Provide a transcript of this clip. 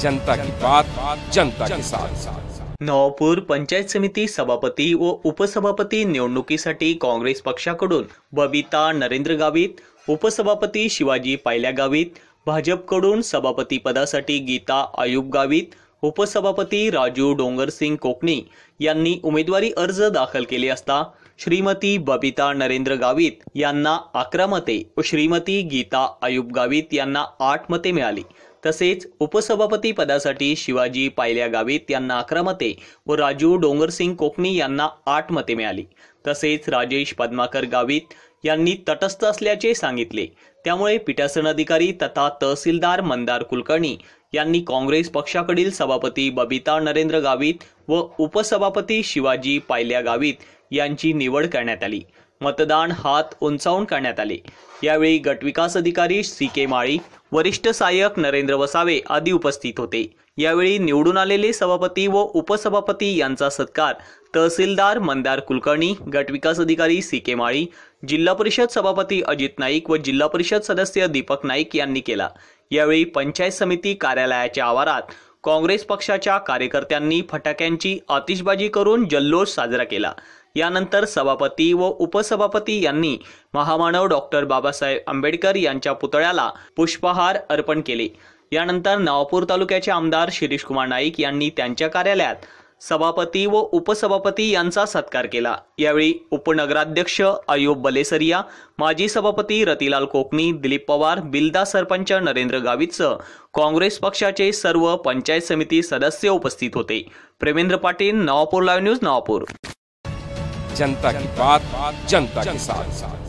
जनता की बात जनता के साथ नवापूर पंचायत समिती सभापती व उपसभापती निवडणुकीसाठी काँग्रेस पक्षाकडून बबिता नरेंद्र गावित उपसभापती शिवाजी पायल्या गावित भाजपकडून सभापती पदासाठी गीता आयुब गावित उपसभापती राजू डोंगरसिंग कोकणी यांनी उमेदवारी अर्ज दाखल केले असता श्रीमती बबिता नरेंद्र गावित यांना अकरा मते व श्रीमती गीता आयुब गावित यांना आठ मते मिळाली तसेच उपसभापती पदासाठी शिवाजी पायल्या गावित यांना अकरा मते व राजू डोंगरसिंग कोकणी यांना आठ मते मिळाली तसेच राजेश पद्माकर गावित यांनी तटस्थ असल्याचे सांगितले त्यामुळे पीठासन अधिकारी तथा तहसीलदार मंदार कुलकर्णी यांनी काँग्रेस पक्षाकडील सभापती बबिता नरेंद्र गावित व उपसभापती शिवाजी पायल्या गावित यांची निवड करण्यात आली मतदान हात उंचावून करण्यात आले यावेळी गटविकास अधिकारी सी के माळी वरिष्ठ सहाय्यक नरेंद्र वसावे आदी उपस्थित होते यावेळी निवडून आलेले सभापती व उपसभापती यांचा सत्कार तहसीलदार मंदार कुलकर्णी गटविकास अधिकारी सी के माळी जिल्हा परिषद सभापती अजित नाईक व जिल्हा परिषद सदस्य दीपक नाईक यांनी केला यावेळी पंचायत समिती कार्यालयाच्या आवारात काँग्रेस पक्षाच्या कार्यकर्त्यांनी फटाक्यांची आतिषबाजी करून जल्लोष साजरा केला यानंतर सभापती व उपसभापती यांनी महामानव डॉक्टर बाबासाहेब आंबेडकर यांच्या पुतळ्याला पुष्पहार अर्पण केले यानंतर नवापूर तालुक्याचे आमदार कुमार नाईक यांनी त्यांच्या कार्यालयात सभापती व उपसभापती यांचा सत्कार केला यावेळी उपनगराध्यक्ष अयोब बलेसरिया माजी सभापती रतिलाल कोकणी दिलीप पवार बिलदा सरपंच नरेंद्र गावितसह काँग्रेस पक्षाचे सर्व पंचायत समिती सदस्य उपस्थित होते प्रेमेंद्र पाटील नवापूर लाईव्ह न्यूज नवापूर जनता की बात जनता के साथ साथ